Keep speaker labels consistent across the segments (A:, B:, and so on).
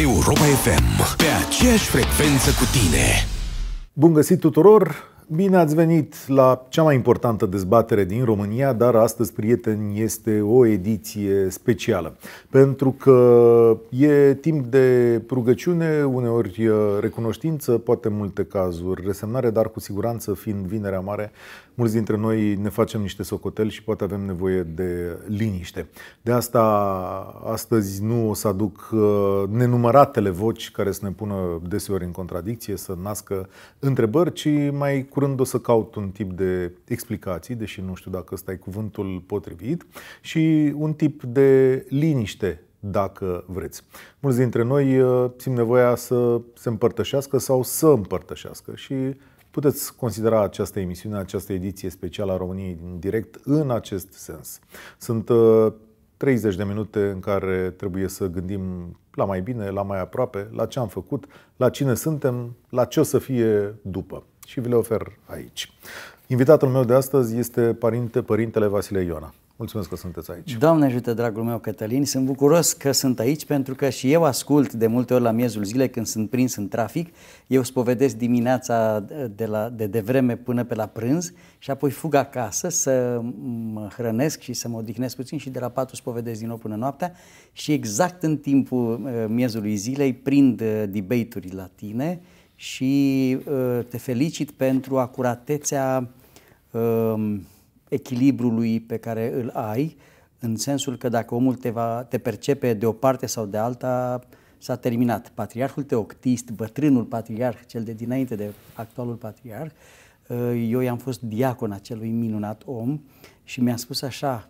A: Europa FM, pe aceeași frecvență cu tine. Bun găsit tuturor! Bine ați venit la cea mai importantă dezbatere din România, dar astăzi, prieteni, este o ediție specială. Pentru că e timp de rugăciune, uneori recunoștință, poate multe cazuri resemnare, dar cu siguranță, fiind vinerea mare, mulți dintre noi ne facem niște socoteli și poate avem nevoie de liniște. De asta astăzi nu o să aduc nenumăratele voci care să ne pună deseori în contradicție, să nască întrebări, ci mai curând o să caut un tip de explicații, deși nu știu dacă ăsta e cuvântul potrivit, și un tip de liniște dacă vreți. Mulți dintre noi uh, simt nevoia să se împărtășească sau să împărtășească și puteți considera această emisiune, această ediție specială a României în direct în acest sens. Sunt 30 uh, de minute în care trebuie să gândim la mai bine, la mai aproape, la ce am făcut, la cine suntem, la ce o să fie după și vi le ofer aici. Invitatul meu de astăzi este părinte, Părintele Vasile
B: Iona. Mulțumesc că sunteți aici. Doamne ajută, dragul meu Cătălin. Sunt bucuros că sunt aici pentru că și eu ascult de multe ori la miezul zilei când sunt prins în trafic. Eu spovedesc dimineața de, la, de devreme până pe la prânz și apoi fug acasă să mă hrănesc și să mă odihnesc puțin și de la patru spovedesc din nou până noaptea și exact în timpul eh, miezului zilei prind eh, debate-uri la tine și uh, te felicit pentru acuratețea um, echilibrului pe care îl ai, în sensul că dacă omul te, va, te percepe de o parte sau de alta, s-a terminat. Patriarhul teoctist, bătrânul patriarh, cel de dinainte de actualul patriarh, uh, eu i-am fost diacon acelui minunat om și mi-a spus așa,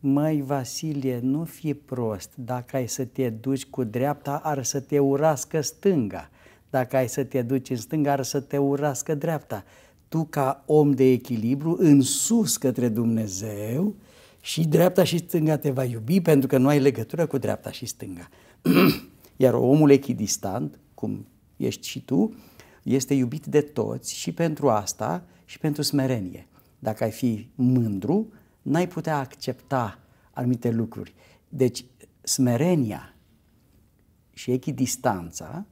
B: Măi, Vasilie, nu fi prost. Dacă ai să te duci cu dreapta, ar să te urască stânga. Dacă ai să te duci în stânga, ar să te urască dreapta. Tu, ca om de echilibru, în sus către Dumnezeu, și dreapta și stânga te va iubi, pentru că nu ai legătură cu dreapta și stânga. Iar omul echidistant, cum ești și tu, este iubit de toți și pentru asta și pentru smerenie. Dacă ai fi mândru, n-ai putea accepta anumite lucruri. Deci, smerenia și echidistanța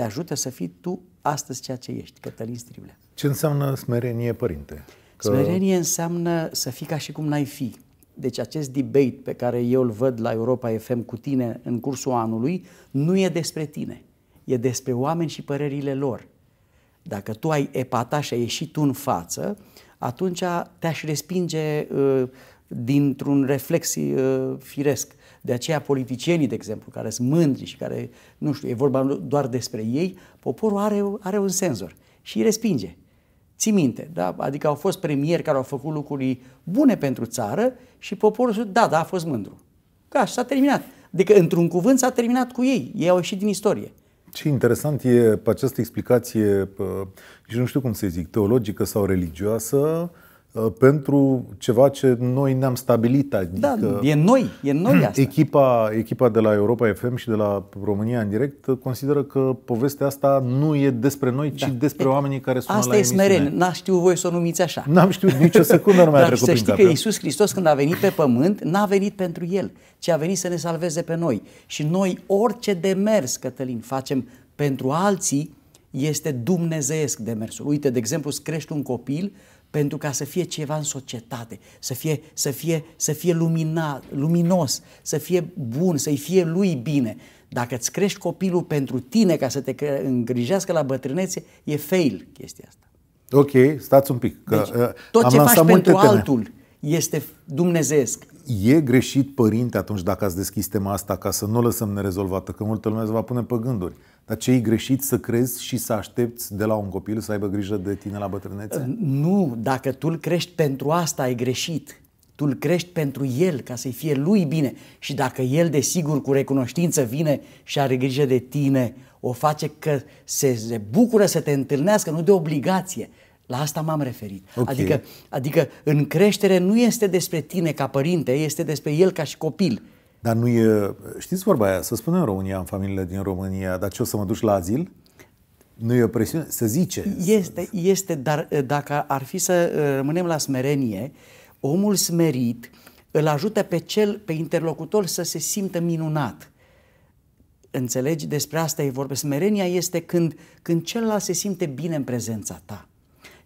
B: te ajută să fii tu astăzi ceea ce ești, Cătălin Striblea. Ce
A: înseamnă smerenie, părinte? Că... Smerenie
B: înseamnă să fii ca și cum n-ai fi. Deci acest debate pe care eu îl văd la Europa FM cu tine în cursul anului nu e despre tine. E despre oameni și părerile lor. Dacă tu ai epata și ai ieșit tu în față, atunci te-aș respinge uh, dintr-un reflex uh, firesc. De aceea politicienii, de exemplu, care sunt mândri și care, nu știu, e vorba doar despre ei, poporul are, are un senzor și îi respinge. Ții minte, da? Adică au fost premieri care au făcut lucruri bune pentru țară și poporul, da, da, a fost mândru. Ca și s-a terminat. Adică, într-un cuvânt, s-a terminat cu ei. Ei au ieșit din istorie.
A: Ce interesant e această explicație, nici nu știu cum să zic, teologică sau religioasă, Uh, pentru ceva ce noi ne-am stabilit. Adică da, e
B: noi, e noi asta.
A: Echipa, echipa de la Europa FM și de la România în direct uh, consideră că povestea asta nu e despre noi, da. ci despre oamenii care sunt la Asta e smerenie, n
B: am știut voi să o numiți așa. N-am știut nicio secundă, nu mi-a trecut să știi că Iisus Hristos când a venit pe pământ, n-a venit pentru El, ci a venit să ne salveze pe noi. Și noi orice demers, Cătălin, facem pentru alții, este dumnezeiesc demersul. Uite, de exemplu, îți crești un copil pentru ca să fie ceva în societate, să fie, să fie, să fie lumina, luminos, să fie bun, să-i fie lui bine. Dacă îți crești copilul pentru tine ca să te îngrijească la bătrânețe, e fail chestia asta.
A: Ok, stați un pic. Că deci, uh, tot am ce faci pentru teme. altul este dumnezeesc e greșit, părinte, atunci dacă ați deschis tema asta ca să nu o lăsăm nerezolvată, că multă lume se va pune pe gânduri. Dar ce e greșit să crezi și să aștepți de la un copil să aibă grijă de tine la bătrânețe? Uh,
B: nu, dacă tu îl crești pentru asta, e greșit. Tu îl crești pentru el, ca să-i fie lui bine. Și dacă el, desigur, cu recunoștință vine și are grijă de tine, o face că se, se bucură să te întâlnească, nu de obligație. La asta m-am referit. Okay. Adică, adică în creștere nu este despre tine ca părinte, este despre el ca și copil. Dar nu e, știți vorba aia,
A: să spunem România în familiile din România, dar ce o să mă duci la azil? Nu e o presiune? Să zice.
B: Este, este, dar eh, dacă ar fi să eh, rămânem la smerenie, omul smerit îl ajută pe cel, pe interlocutor să se simtă minunat. Înțelegi? Despre asta e vorba. Smerenia este când, când celălalt se simte bine în prezența ta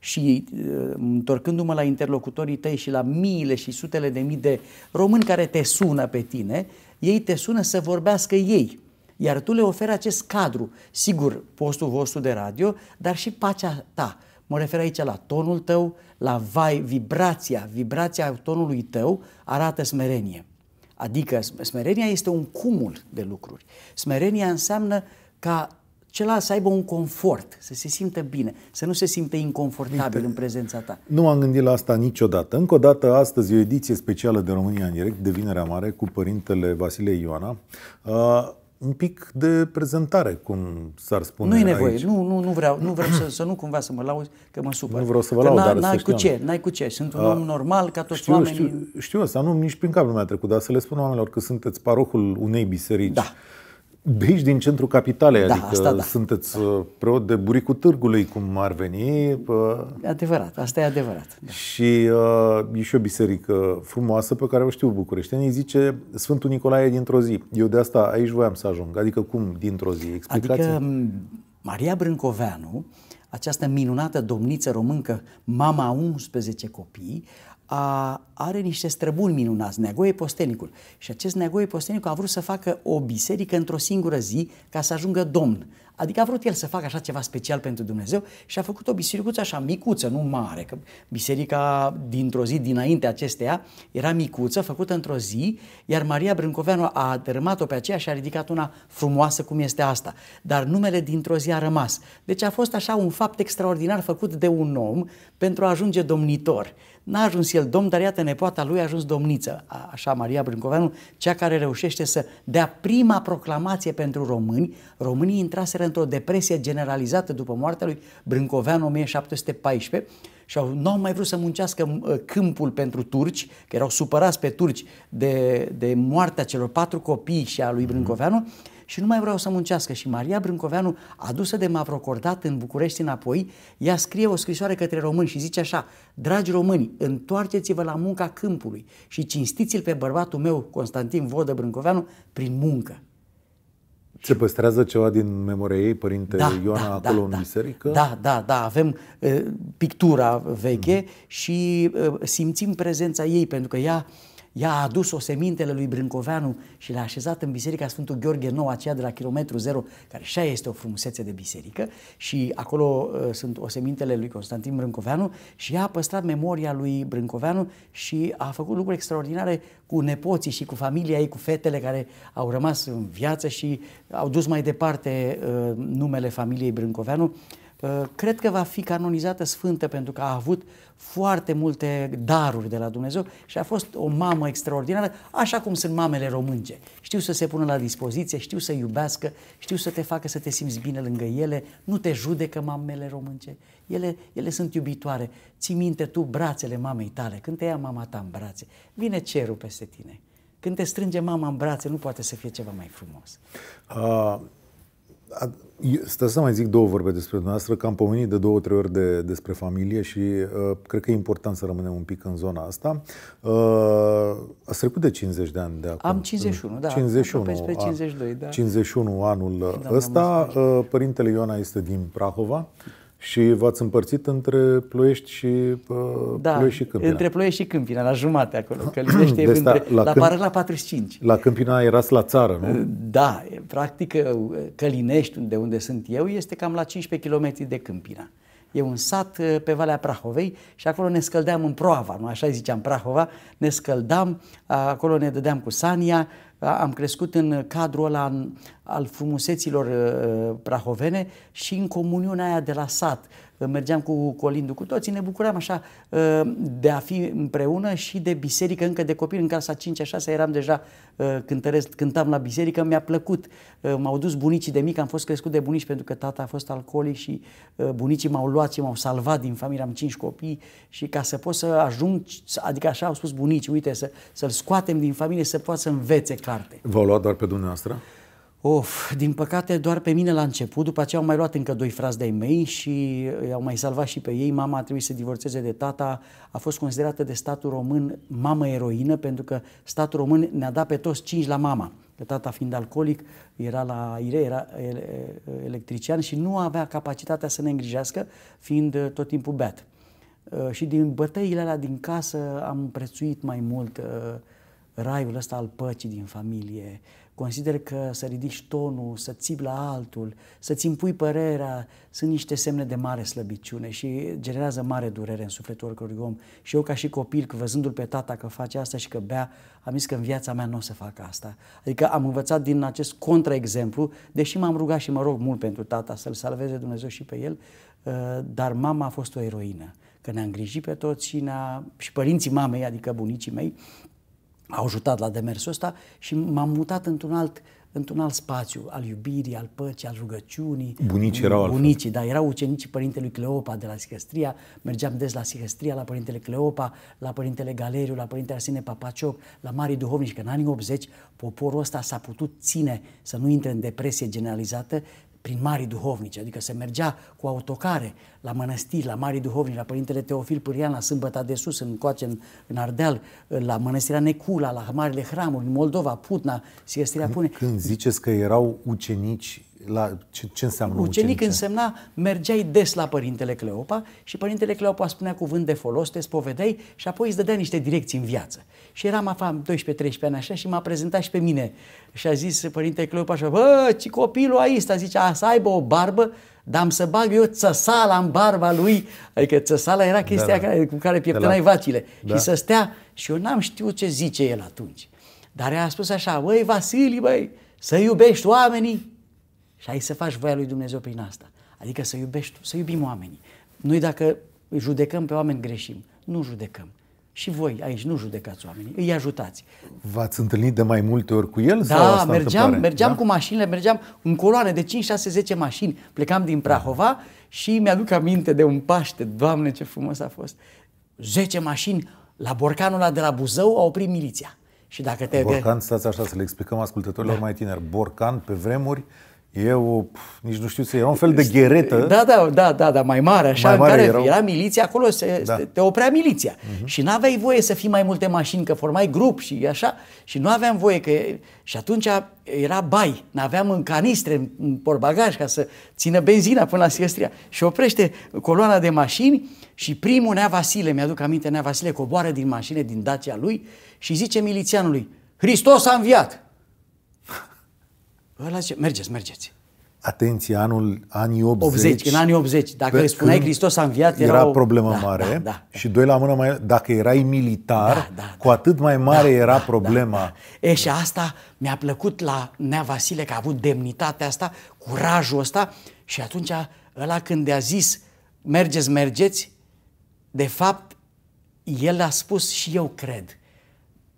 B: și uh, întorcându-mă la interlocutorii tăi și la miile și sutele de mii de români care te sună pe tine, ei te sună să vorbească ei. Iar tu le oferi acest cadru, sigur, postul vostru de radio, dar și pacea ta. Mă refer aici la tonul tău, la vai, vibrația, vibrația tonului tău arată smerenie. Adică smerenia este un cumul de lucruri. Smerenia înseamnă ca celălalt să aibă un confort, să se simtă bine, să nu se simte inconfortabil Uite, în prezența ta.
A: Nu am gândit la asta niciodată. Încă o dată, astăzi, o ediție specială de România în direct, de Vinerea Mare, cu părintele Vasile Ioana. Uh, un pic de prezentare, cum s-ar spune Nu e nevoie, aici. nu,
B: nu, nu vreau, nu vreau să, să nu cumva să mă lauzi, că mă supăr. Nu vreau să vă laud, dar N-ai cu ce, n-ai cu ce, sunt un A, om normal ca toți știu, oamenii.
A: Știu, știu, asta, nu nici prin cap nu mi-a trecut, dar să le spun oamenilor că sunteți parohul unei biserici. Da de aici, din centrul capitalei, da, adică asta, da. sunteți da. preot de buricul târgului, cum ar veni.
B: Adevărat, asta e adevărat.
A: Da. Și uh, e și o biserică frumoasă pe care o știu bucureștenii, zice Sfântul Nicolae dintr-o zi. Eu de asta aici voiam să ajung. Adică cum dintr-o zi? Explicați Adică
B: Maria Brâncoveanu, această minunată domniță româncă, mama 11 copii, a, are niște străbuni minunați, Neagoe Postenicul. Și acest Neagoe Postenicul a vrut să facă o biserică într-o singură zi ca să ajungă domn. Adică a vrut el să facă așa ceva special pentru Dumnezeu și a făcut o bisericuță așa micuță, nu mare, că biserica dintr-o zi dinainte acesteia era micuță, făcută într-o zi, iar Maria Brâncoveanu a dărâmat-o pe aceea și a ridicat una frumoasă cum este asta. Dar numele dintr-o zi a rămas. Deci a fost așa un fapt extraordinar făcut de un om pentru a ajunge domnitor. N-a ajuns el domn, dar iată, nepoata lui a ajuns domniță, așa Maria Brâncoveanu, cea care reușește să dea prima proclamație pentru români. Românii intraseră într-o depresie generalizată după moartea lui Brâncoveanu 1714 și au, nu au mai vrut să muncească ă, câmpul pentru turci, că erau supărați pe turci de, de moartea celor patru copii și a lui Brâncoveanu. Mm-hmm și nu mai vreau să muncească. Și Maria Brâncoveanu, adusă de Mavrocordat în București înapoi, ea scrie o scrisoare către români și zice așa, dragi români, întoarceți-vă la munca câmpului și cinstiți-l pe bărbatul meu, Constantin Vodă Brâncoveanu, prin muncă.
A: Se păstrează ceva din memoria ei, părinte da, Ioana, da, acolo da, în da.
B: biserică? Da, da, da. Avem uh, pictura veche mm-hmm. și uh, simțim prezența ei, pentru că ea uh, ea a adus o semintele lui Brâncoveanu și l-a așezat în biserica Sfântul Gheorghe Nou, aceea de la kilometru zero, care și este o frumusețe de biserică și acolo uh, sunt semintele lui Constantin Brâncoveanu și ea a păstrat memoria lui Brâncoveanu și a făcut lucruri extraordinare cu nepoții și cu familia ei, cu fetele care au rămas în viață și au dus mai departe uh, numele familiei Brâncoveanu. Uh, cred că va fi canonizată sfântă pentru că a avut foarte multe daruri de la Dumnezeu și a fost o mamă extraordinară, așa cum sunt mamele românce. Știu să se pună la dispoziție, știu să iubească, știu să te facă să te simți bine lângă ele, nu te judecă mamele românce. Ele, ele sunt iubitoare. Ții minte tu brațele mamei tale, când te ia mama ta în brațe, vine cerul peste tine. Când te strânge mama în brațe, nu poate să fie ceva mai frumos.
A: Uh Stă să mai zic două vorbe despre dumneavoastră, că am pomenit de două, trei ori de, despre familie și uh, cred că e important să rămânem un pic în zona asta. Uh, ați trecut de 50 de ani de acum. Am
B: 51, da. 51. Pe 52, da.
A: 51 anul da, ăsta. Uh, părintele Ioana este din Prahova. Uh, și v-ați împărțit între Ploiești și uh, da, Ploiești și Câmpina. între
B: Ploiești și Câmpina, la jumate acolo, că de deci, între, la, la, Câmp... la 45.
A: La Câmpina erați la țară, nu?
B: Da, practic uh, Călinești, de unde sunt eu, este cam la 15 km de Câmpina. E un sat uh, pe Valea Prahovei și acolo ne scăldeam în proava, nu așa ziceam Prahova, ne scăldam, acolo ne dădeam cu sania, da? am crescut în cadrul ăla al frumuseților uh, prahovene și în comuniunea aia de la sat, mergeam cu Colindu cu toții, ne bucuram așa ă, de a fi împreună și de biserică încă de copil, în casa 5-6 eram deja ă, cântăresc, cântam la biserică, mi-a plăcut. Ă, m-au dus bunicii de mic, am fost crescut de bunici pentru că tata a fost alcoolic și bunicii m-au luat și m-au salvat din familie, am 5 copii și ca să pot să ajung, adică așa au spus bunicii, uite, să, să-l scoatem din familie să poată să învețe carte.
A: V-au luat doar pe dumneavoastră?
B: Of, din păcate doar pe mine la început, după aceea au mai luat încă doi frați de-ai mei și i-au mai salvat și pe ei. Mama a trebuit să divorțeze de tata, a fost considerată de statul român mamă eroină pentru că statul român ne-a dat pe toți cinci la mama. Că tata fiind alcoolic, era la IRE, era electrician și nu avea capacitatea să ne îngrijească, fiind tot timpul beat. Și din bătăile alea din casă am prețuit mai mult raiul ăsta al păcii din familie, Consider că să ridici tonul, să ții la altul, să-ți impui părerea, sunt niște semne de mare slăbiciune și generează mare durere în sufletul oricărui om. Și eu ca și copil, văzându-l pe tata că face asta și că bea, am zis că în viața mea nu o să fac asta. Adică am învățat din acest contraexemplu, deși m-am rugat și mă rog mult pentru tata să-l salveze Dumnezeu și pe el, uh, dar mama a fost o eroină, că ne-a îngrijit pe toți și, ne-a, și părinții mamei, adică bunicii mei, au ajutat la demersul ăsta și m-am mutat într-un alt, într-un alt spațiu al iubirii, al păcii, al rugăciunii. Bunicii erau Bunicii, dar da, erau ucenicii părintelui Cleopa de la Sihăstria, mergeam des la Sihăstria, la părintele Cleopa, la părintele Galeriu, la părintele asine Papacioc, la mari duhovnici, că în anii 80 poporul ăsta s-a putut ține să nu intre în depresie generalizată prin marii duhovnici, adică se mergea cu autocare la mănăstiri, la marii duhovnici, la Părintele Teofil Pârian, la Sâmbăta de Sus, în Coace, în, în Ardeal, la Mănăstirea Necula, la marile hramuri, în Moldova, Putna, Sigăstirea Pune. Când
A: ziceți că erau ucenici la ce, ce înseamnă ucenic? Ucenic
B: însemna mergeai des la Părintele Cleopa și Părintele Cleopa spunea cuvânt de folos, te spovedeai și apoi îți dădea niște direcții în viață. Și eram afa 12-13 ani așa și m-a prezentat și pe mine și a zis Părintele Cleopa așa, bă, ce copilul aista, a să aibă o barbă, dar am să bag eu țăsala în barba lui, adică țăsala era chestia da, da. cu care pieptănai la... vacile da. și să stea și eu n-am știut ce zice el atunci. Dar ea a spus așa, băi Vasili, băi, să iubești oamenii și ai să faci voia lui Dumnezeu prin asta. Adică să iubești, să iubim oamenii. Noi dacă judecăm pe oameni greșim, nu judecăm. Și voi aici nu judecați oamenii, îi ajutați.
A: V-ați întâlnit de mai multe ori cu el? Da, sau asta mergeam, mergeam da?
B: cu mașinile, mergeam în coloane de 5, 6, 10 mașini. Plecam din Prahova și mi-aduc aminte de un paște, Doamne ce frumos a fost. 10 mașini la borcanul ăla de la Buzău a oprit miliția. Și dacă te... Borcan,
A: stați așa să le explicăm ascultătorilor da. mai tineri. Borcan, pe vremuri, eu nici nu știu să era un fel de gheretă. Da,
B: da, da, da, da mai mare, așa, mai mare în care erau... era miliția acolo, se, da. te oprea miliția. Uh-huh. Și n-aveai voie să fii mai multe mașini, că formai grup și așa, și nu aveam voie că și atunci era bai, n-aveam în canistre, în porbagaj ca să țină benzina până la Siestria. Și oprește coloana de mașini și primul Nea Vasile, mi-aduc aminte, Nea Vasile coboară din mașină, din Dacia lui și zice milițianului, Hristos a înviat! Ăla zice, mergeți, mergeți.
A: Atenție, anul, anii 80. 80 în
B: anii 80. Dacă îi spuneai Hristos a înviat, era, era o problemă da, mare. Da, da, da,
A: și doi la mână, mai, dacă erai militar, da, da, da, cu atât mai mare da, era problema. Da,
B: da. E, și asta mi-a plăcut la Nea Vasile, că a avut demnitatea asta, curajul ăsta. Și atunci ăla când i-a zis, mergeți, mergeți, de fapt, el a spus și eu cred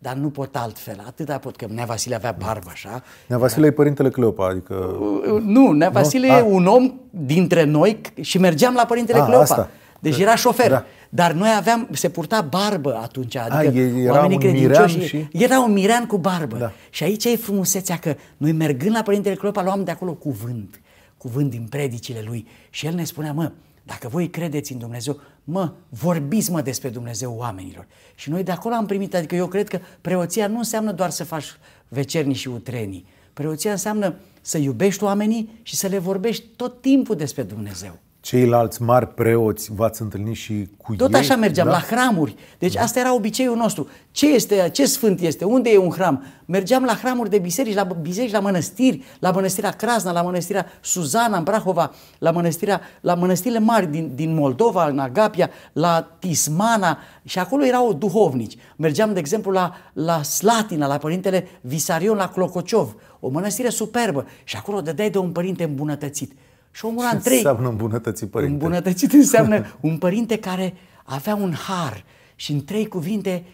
B: dar nu pot altfel, atâta pot, că Nea Vasile avea barbă așa.
A: Nea Vasile e părintele Cleopa, adică... Nu, Nea Vasile nu? e un
B: om dintre noi și mergeam la părintele A, Cleopa. Asta. Deci era șofer. Da. Dar noi aveam, se purta barbă atunci, adică A, era oamenii miran și... era un mirean cu barbă. Da. Și aici e frumusețea că noi mergând la Părintele Cleopa luam de acolo cuvânt, cuvânt din predicile lui și el ne spunea, mă, dacă voi credeți în Dumnezeu, mă, vorbiți mă despre Dumnezeu oamenilor. Și noi de acolo am primit, adică eu cred că preoția nu înseamnă doar să faci vecernii și utrenii. Preoția înseamnă să iubești oamenii și să le vorbești tot timpul despre Dumnezeu
A: ceilalți mari preoți v-ați întâlnit și cu Tot ei? Tot așa mergeam, da? la
B: hramuri. Deci da. asta era obiceiul nostru. Ce este, ce sfânt este, unde e un hram? Mergeam la hramuri de biserici, la biserici, la mănăstiri, la mănăstirea Crasna, la mănăstirea Suzana, în Brahova, la, mănăstirea, la mănăstirile mari din, din Moldova, în Agapia, la Tismana și acolo erau duhovnici. Mergeam, de exemplu, la, la Slatina, la părintele Visarion, la Clocociov, o mănăstire superbă și acolo dădeai de un părinte îmbunătățit. Și omul ăla întreg... înseamnă
A: îmbunătățit părinte?
B: Îmbunătățit înseamnă un părinte care avea un har și în trei cuvinte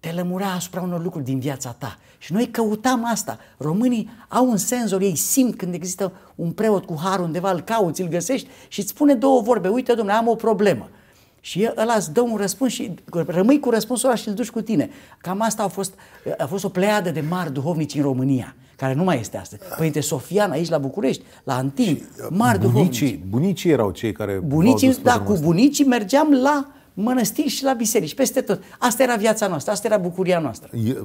B: te lămurea asupra unor lucruri din viața ta. Și noi căutam asta. Românii au un senzor, ei simt când există un preot cu har undeva, îl cauți, îl găsești și îți spune două vorbe. Uite, domnule, am o problemă. Și el, ăla îți dă un răspuns și rămâi cu răspunsul ăla și îl duci cu tine. Cam asta a fost, a fost o pleiadă de mari duhovnici în România care nu mai este astăzi. Părinte Sofian aici la București, la Antin, uh, mari bunicii,
A: bunicii erau cei care bunicii, Da, cu
B: bunicii mergeam la mănăstiri și la biserici, peste tot. Asta era viața noastră, asta era bucuria noastră.
A: E,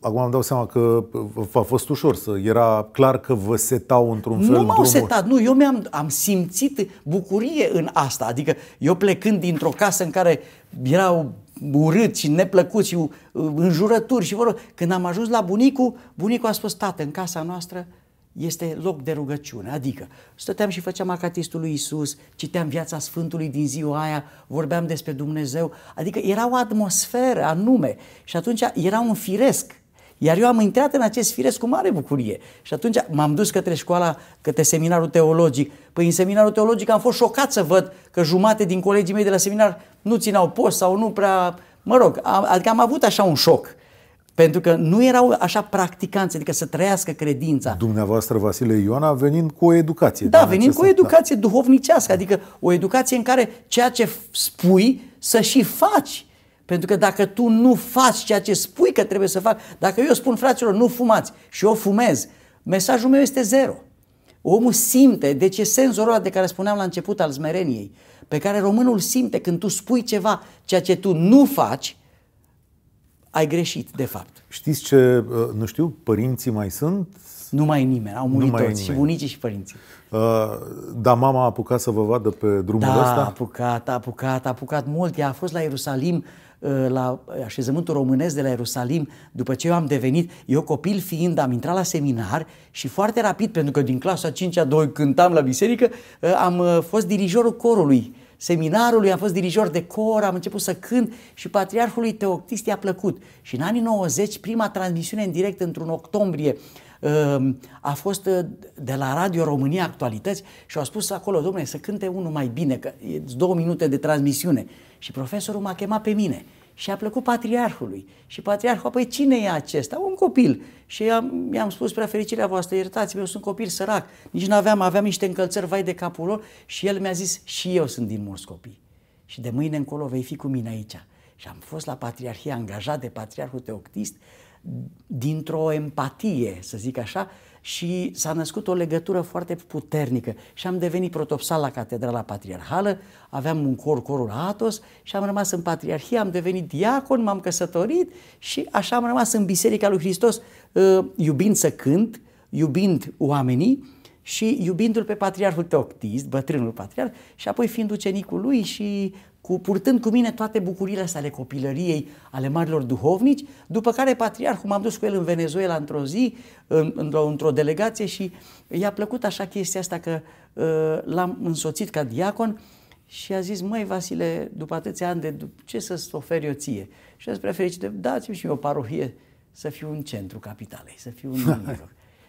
A: acum îmi dau seama că a fost ușor să... Era clar că vă setau într-un fel Nu m-au drumul. setat,
B: nu. Eu mi-am am simțit bucurie în asta. Adică eu plecând dintr-o casă în care erau urât și neplăcut și uh, înjurături și vă rog. Când am ajuns la bunicu, bunicu a spus, tată, în casa noastră este loc de rugăciune, adică stăteam și făceam acatistul lui Isus, citeam viața Sfântului din ziua aia, vorbeam despre Dumnezeu, adică era o atmosferă anume și atunci era un firesc iar eu am intrat în acest firesc cu mare bucurie. Și atunci m-am dus către școala, către seminarul teologic. Păi în seminarul teologic am fost șocat să văd că jumate din colegii mei de la seminar nu țineau post sau nu prea... Mă rog, am, adică am avut așa un șoc. Pentru că nu erau așa practicanți, adică să trăiască credința. Dumneavoastră,
A: Vasile Ioana, venind cu o educație. Da, venind acesta, cu o da. educație
B: da. duhovnicească, adică o educație în care ceea ce spui să și faci. Pentru că dacă tu nu faci ceea ce spui că trebuie să faci, dacă eu spun fraților nu fumați și eu fumez, mesajul meu este zero. Omul simte, de ce senzorul ăla de care spuneam la început al smereniei, pe care românul simte când tu spui ceva, ceea ce tu nu faci, ai greșit, de fapt.
A: Știți ce, uh, nu știu, părinții mai sunt? Nu mai nimeni, au murit toți, și bunicii și părinții. Uh, dar mama a apucat să vă vadă pe drumul da, ăsta? a
B: apucat, a apucat, a apucat mult. Ea a fost la Ierusalim uh, Uh, la așezământul românesc de la Ierusalim, după ce eu am devenit, eu copil fiind, am intrat la seminar și foarte rapid, pentru că din clasa 5-a, 2 cântam la biserică, uh, am uh, fost dirijorul corului seminarului, am fost dirijor de cor, am început să cânt și Patriarhului Teoctist i-a plăcut. Și în anii 90, prima transmisiune în direct într-un octombrie Ehm, a fost eh, de la Radio România Actualități și au spus acolo, domnule, să cânte unul mai bine, că e două minute de transmisiune. Și profesorul m-a chemat pe mine și a plăcut patriarhului. Și patriarhul, păi cine e acesta? Un copil. Și i-am, i-am spus, prea fericirea voastră, iertați-mă, eu sunt copil sărac. Nici nu aveam, aveam niște încălțări vai de capul lor și el mi-a zis, și eu sunt din mulți copii. Și de mâine încolo vei fi cu mine aici. Și am fost la Patriarhie, angajat de Patriarhul Teoctist, dintr-o empatie, să zic așa, și s-a născut o legătură foarte puternică și am devenit protopsal la Catedrala Patriarhală, aveam un cor, corul Atos și am rămas în Patriarhie, am devenit diacon, m-am căsătorit și așa am rămas în Biserica lui Hristos, ă, iubind să cânt, iubind oamenii și iubindu-l pe Patriarhul Teoctist, bătrânul patriarh, și apoi fiind ucenicul lui și cu, purtând cu mine toate bucurile astea ale copilăriei, ale marilor duhovnici, după care patriarhul m-am dus cu el în Venezuela într-o zi, în, într-o, într delegație și i-a plăcut așa chestia asta că uh, l-am însoțit ca diacon și a zis, măi Vasile, după atâția ani, de ce să-ți oferi o ție? Și a zis, prea dați-mi și eu o parohie să fiu în centru capitalei, să fiu în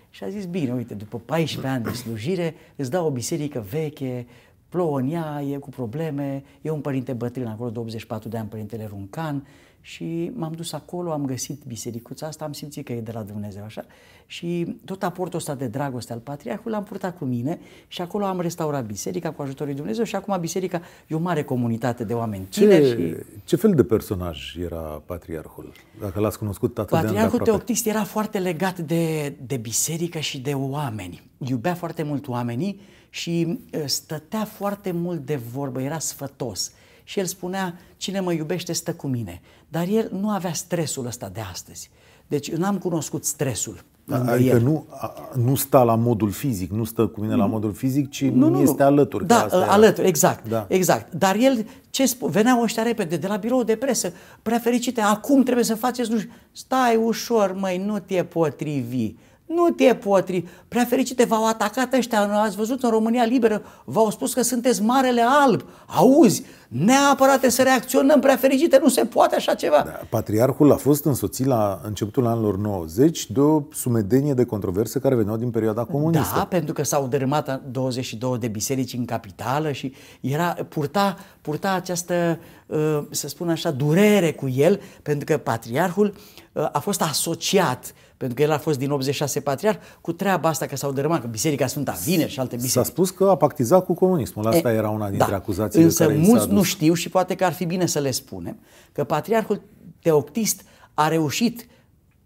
B: Și a zis, bine, uite, după 14 ani de slujire, îți dau o biserică veche, plouă în ea, e cu probleme, e un părinte bătrân acolo de 84 de ani, părintele Runcan, și m-am dus acolo, am găsit bisericuța asta, am simțit că e de la Dumnezeu așa și tot aportul ăsta de dragoste al Patriarhului l-am purtat cu mine și acolo am restaurat biserica cu ajutorul lui Dumnezeu și acum biserica e o mare comunitate de oameni tineri. Ce, și...
A: ce fel de personaj era Patriarhul? Dacă l-ați cunoscut atât Patriarhul de Patriarhul
B: Teoctist era foarte legat de, de biserică și de oameni. Iubea foarte mult oamenii și uh, stătea foarte mult de vorbă, era sfătos. Și el spunea, cine mă iubește stă cu mine. Dar el nu avea stresul ăsta de astăzi. Deci n-am cunoscut stresul. Da, adică el.
A: nu, nu sta la modul fizic, nu stă cu mine la modul fizic, ci nu, nu este nu. alături. Da, asta ă, alături, exact, da.
B: exact. Dar el, ce spune, veneau ăștia repede, de la birou de presă, prea fericite, acum trebuie să faceți nu Stai ușor, măi, nu te potrivi. Nu te potri. Prea fericite, v-au atacat ăștia, ați văzut în România Liberă, v-au spus că sunteți Marele Alb. Auzi, neapărat să reacționăm prea fericite, nu se poate așa ceva. Da,
A: patriarhul a fost însoțit la începutul anilor 90 de o sumedenie de controverse care veneau din perioada
B: da, comunistă. Da, pentru că s-au dărâmat 22 de biserici în capitală și era, purta, purta această, ă, să spun așa, durere cu el, pentru că patriarhul ă, a fost asociat pentru că el a fost din 86 patriarh, cu treaba asta că s-au dărâmat, că Biserica Sfânta Vine și alte biserici. S-a spus că a pactizat cu comunismul, asta e, era una dintre da, acuzațiile însă care mulți nu știu și poate că ar fi bine să le spunem, că patriarhul teoctist a reușit,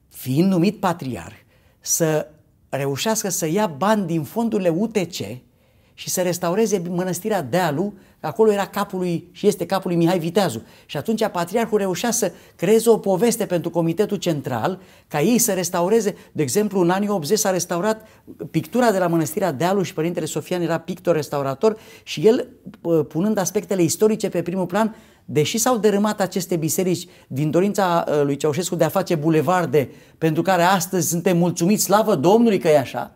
B: fiind numit patriarh, să reușească să ia bani din fondurile UTC, și să restaureze mănăstirea Dealu, acolo era capul lui, și este capul lui Mihai Viteazu. Și atunci patriarhul reușea să creeze o poveste pentru Comitetul Central, ca ei să restaureze, de exemplu, în anii 80 s-a restaurat pictura de la mănăstirea Dealu și părintele Sofian era pictor-restaurator și el, punând aspectele istorice pe primul plan, deși s-au dărâmat aceste biserici din dorința ă, lui Ceaușescu de a face bulevarde, pentru care astăzi suntem mulțumiți, slavă Domnului că e așa,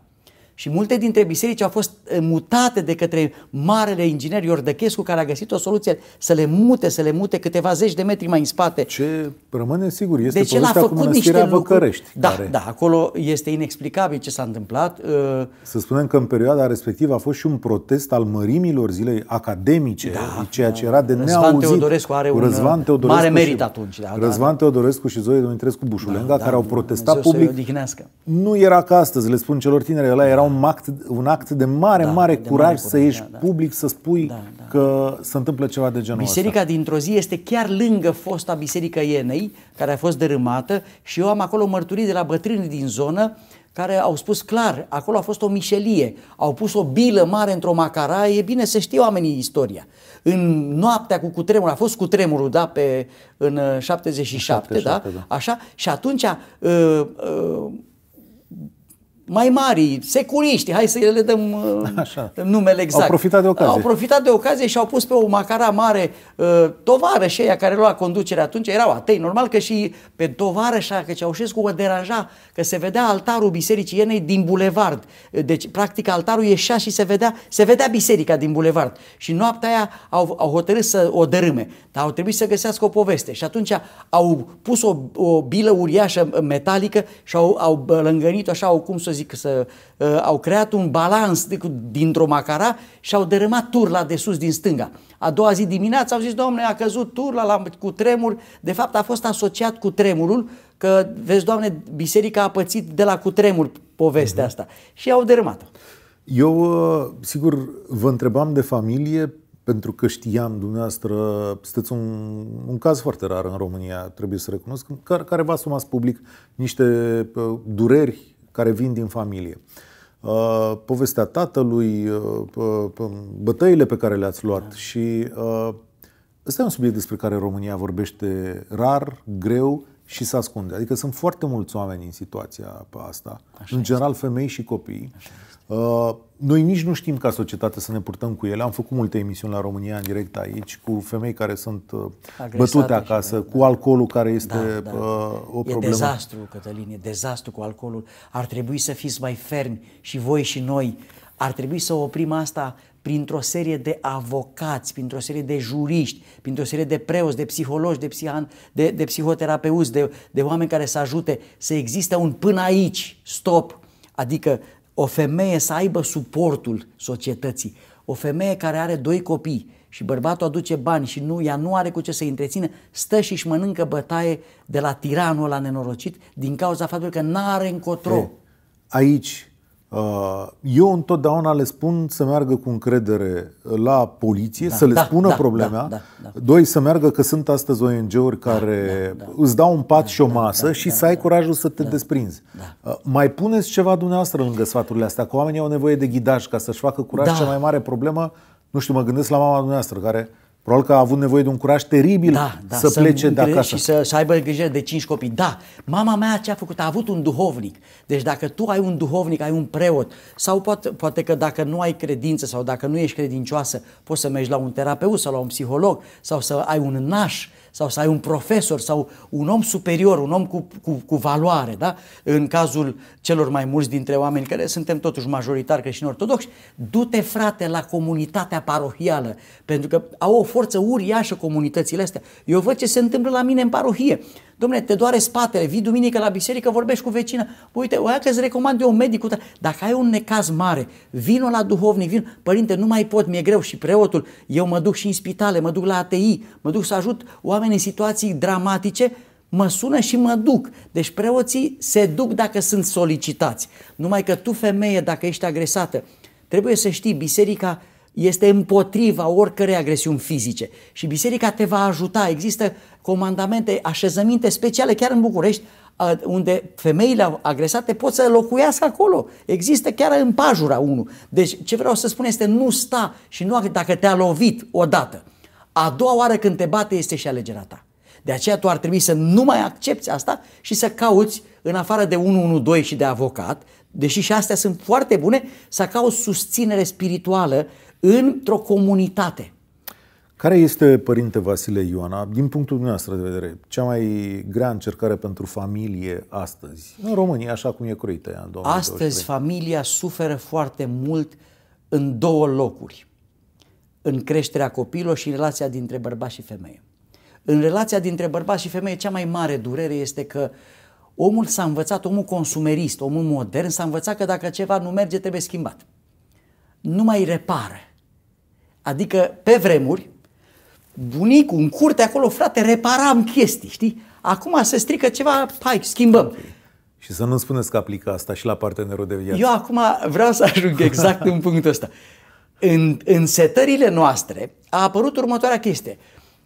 B: și multe dintre biserici au fost eh, mutate de către marele inginer Iordăchescu, care a găsit o soluție să le mute, să le mute câteva zeci de metri mai în spate. Ce rămâne sigur este deci el a făcut niște Văcărești. Da, care... da, acolo este inexplicabil ce s-a întâmplat. Eh.
A: Să spunem că în perioada respectivă a fost și un protest al mărimilor zilei academice, da, ceea ce era de da. Răzvan neauzit. Teodorescu are un Răzvan eh, Teodorescu mare merit și, atunci. Da, da, da. Răzvan da, Teodorescu și Zoe Dumitrescu Bușulenga, da, da, care au protestat Dumnezeu public. Nu era ca astăzi, le spun celor tineri, ăla era un act, un act de mare, da, mare de curaj mare să curaj, ieși da, da. public să spui da, da. că se
B: întâmplă ceva de genul Biserica ăsta. dintr-o zi este chiar lângă fosta Biserică Ienei, care a fost dărâmată și eu am acolo mărturii de la bătrâni din zonă care au spus clar, acolo a fost o mișelie, au pus o bilă mare într-o macara, e bine să știe oamenii istoria. În noaptea cu cutremur, a fost cutremurul, da, pe, în 77, uh, 77 da? da, așa, și atunci uh, uh, mai mari, securiști, hai să le dăm uh, Așa. numele exact. Au profitat de ocazie. Au profitat de ocazie și au pus pe o macara mare uh, tovară și aia care lua conducere atunci, erau atei, normal că și pe tovară și că Ceaușescu o deranja, că se vedea altarul bisericii Ienei din bulevard. Deci, practic, altarul ieșea și se vedea, se vedea biserica din bulevard. Și noaptea aia au, au hotărât să o dărâme, dar au trebuit să găsească o poveste. Și atunci au pus o, o bilă uriașă metalică și au, au lângănit așa, au cum să zic, să, uh, au creat un balans dintr-o macara și au dărâmat turla de sus din stânga. A doua zi dimineața au zis, domnule a căzut turla la, cu tremur. De fapt, a fost asociat cu tremurul, că, vezi, doamne, biserica a pățit de la tremur povestea uh-huh. asta. Și au dărâmat-o.
A: Eu, uh, sigur, vă întrebam de familie pentru că știam dumneavoastră, sunteți un, un caz foarte rar în România, trebuie să recunosc, care, care v-a sumat public niște uh, dureri care vin din familie. Uh, povestea tatălui, uh, uh, um, bătăile pe care le-ați luat da. și ăsta e un subiect despre care România vorbește rar, greu și se ascunde. Adică sunt foarte mulți oameni în situația asta, Așa în general femei și copii. Așa. Uh, noi nici nu știm ca societate să ne purtăm cu ele. Am făcut multe emisiuni la România în direct aici cu femei care sunt uh, Agresate bătute acasă, și, cu alcoolul care da, este da, da. o problemă. E dezastru,
B: Cătălin, e dezastru cu alcoolul. Ar trebui să fiți mai fermi și voi și noi. Ar trebui să oprim asta printr-o serie de avocați, printr-o serie de juriști, printr-o serie de preoți, de psihologi, de, psihan, de, de psihoterapeuți, de, de oameni care să ajute să există un până aici, stop, adică o femeie să aibă suportul societății, o femeie care are doi copii și bărbatul aduce bani și nu, ea nu are cu ce să-i întrețină, stă și își mănâncă bătaie de la tiranul la nenorocit din cauza faptului că nu are încotro.
A: aici Uh, eu întotdeauna le spun să meargă cu încredere la poliție, da, să le da, spună da, problema. Da, da, da. Doi, să meargă că sunt astăzi ONG-uri da, care da, da, da, îți dau un pat da, și o da, masă da, da, și da, să ai da. curajul să te da, desprinzi. Da. Uh, mai puneți ceva dumneavoastră lângă sfaturile astea, că oamenii au nevoie de ghidaj ca să-și facă curaj. Da. Cea mai mare problemă, nu știu, mă gândesc la mama dumneavoastră care Probabil că a avut nevoie de un curaj teribil da, da, să, să plece de acasă. Și
B: să, să aibă grijă de cinci copii. Da, mama mea ce a făcut? A avut un duhovnic. Deci dacă tu ai un duhovnic, ai un preot, sau poate, poate că dacă nu ai credință sau dacă nu ești credincioasă, poți să mergi la un terapeut sau la un psiholog sau să ai un naș sau să ai un profesor sau un om superior, un om cu, cu, cu valoare, da? În cazul celor mai mulți dintre oameni care suntem totuși majoritar creștini ortodoxi, du-te frate la comunitatea parohială, pentru că au o forță uriașă comunitățile astea. Eu văd ce se întâmplă la mine în parohie. Domne, te doare spatele, vii duminică la biserică, vorbești cu vecina. Uite, o că îți recomand eu un medic. Dacă ai un necaz mare, vino la duhovnic, vin, părinte, nu mai pot, mi-e greu și preotul. Eu mă duc și în spitale, mă duc la ATI, mă duc să ajut oameni în situații dramatice, mă sună și mă duc. Deci preoții se duc dacă sunt solicitați. Numai că tu, femeie, dacă ești agresată, trebuie să știi, biserica este împotriva oricărei agresiuni fizice și biserica te va ajuta. Există comandamente, așezăminte speciale chiar în București unde femeile agresate pot să locuiască acolo. Există chiar în pajura unul. Deci ce vreau să spun este nu sta și nu dacă te-a lovit odată. A doua oară când te bate este și alegerea ta. De aceea tu ar trebui să nu mai accepti asta și să cauți, în afară de 112 și de avocat, deși și astea sunt foarte bune, să cauți susținere spirituală într-o comunitate.
A: Care este, Părinte Vasile Ioana, din punctul dumneavoastră de vedere, cea mai grea încercare pentru
B: familie astăzi, în România, așa cum e croită în 2023? Astăzi familia suferă foarte mult în două locuri. În creșterea copilului și relația dintre bărbați și femeie. În relația dintre bărbați și femeie, cea mai mare durere este că omul s-a învățat, omul consumerist, omul modern, s-a învățat că dacă ceva nu merge, trebuie schimbat. Nu mai repară. Adică, pe vremuri, bunicul în curte acolo, frate, reparam chestii, știi? Acum se strică ceva, hai, schimbăm. Okay.
A: Și să nu spuneți că aplică asta și la partenerul de viață. Eu
B: acum vreau să ajung exact în punctul ăsta. În, în setările noastre a apărut următoarea chestie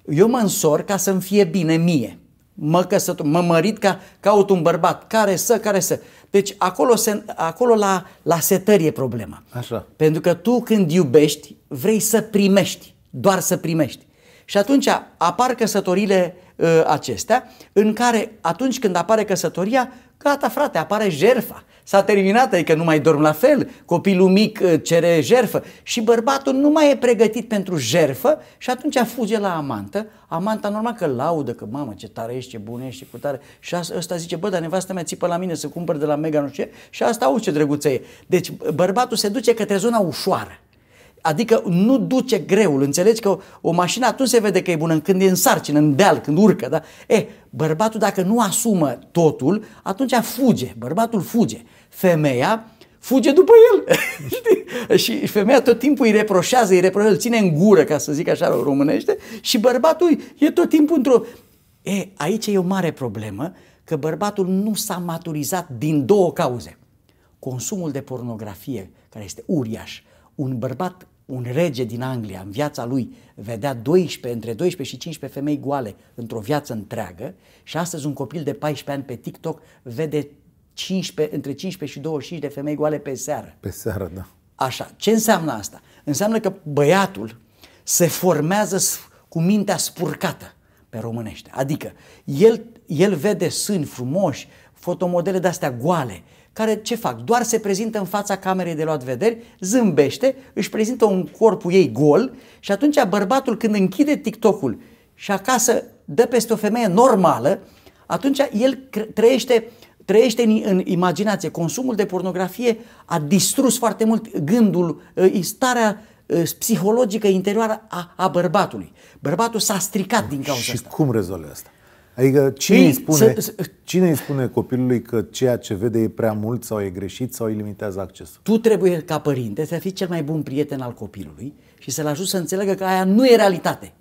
B: eu mă însor ca să-mi fie bine mie. Mă căsăt, mă mărit ca caut un bărbat, care să, care să. Deci acolo, se, acolo la, la setări e problema. Așa. Pentru că tu când iubești, vrei să primești, doar să primești. Și atunci apar căsătorile uh, acestea, în care atunci când apare căsătoria, gata frate, apare jerfa. S-a terminat, adică nu mai dorm la fel, copilul mic uh, cere jerfă și bărbatul nu mai e pregătit pentru jerfă și atunci fuge la amantă. Amanta normal că laudă, că mamă ce tare ești, ce bun ești, cu tare. Și ăsta zice, bă, dar nevastă mea țipă la mine să cumpăr de la mega nu știu ce. Și asta au ce drăguță e. Deci bărbatul se duce către zona ușoară. Adică nu duce greul, înțelegi că o, o mașină atunci se vede că e bună, când e în sarcină, în deal, când urcă, da? E, bărbatul dacă nu asumă totul, atunci fuge, bărbatul fuge femeia fuge după el. și femeia tot timpul îi reproșează, îi reproșează, îl ține în gură, ca să zic așa românește, și bărbatul e tot timpul într-o... E, aici e o mare problemă, că bărbatul nu s-a maturizat din două cauze. Consumul de pornografie, care este uriaș, un bărbat, un rege din Anglia, în viața lui, vedea 12, între 12 și 15 femei goale într-o viață întreagă și astăzi un copil de 14 ani pe TikTok vede 15, între 15 și 25 de femei goale pe seară. Pe seară, da. Așa. Ce înseamnă asta? Înseamnă că băiatul se formează cu mintea spurcată pe românește. Adică el, el vede sâni frumoși, fotomodele de-astea goale, care ce fac? Doar se prezintă în fața camerei de luat vederi, zâmbește, își prezintă un corpul ei gol și atunci bărbatul când închide TikTok-ul și acasă dă peste o femeie normală, atunci el trăiește uh, trăiește în, în imaginație. Consumul de pornografie a distrus foarte mult gândul, ă, starea ă, psihologică interioară a, a bărbatului. Bărbatul s-a stricat din cauza și asta. Și cum
A: rezolvă asta? Adică cine, Ei, îi spune, să, cine îi spune copilului că ceea ce vede e prea mult sau e greșit sau îi limitează accesul?
B: Tu trebuie ca părinte să fii cel mai bun prieten al copilului și să-l ajut să înțeleagă că aia nu e realitate.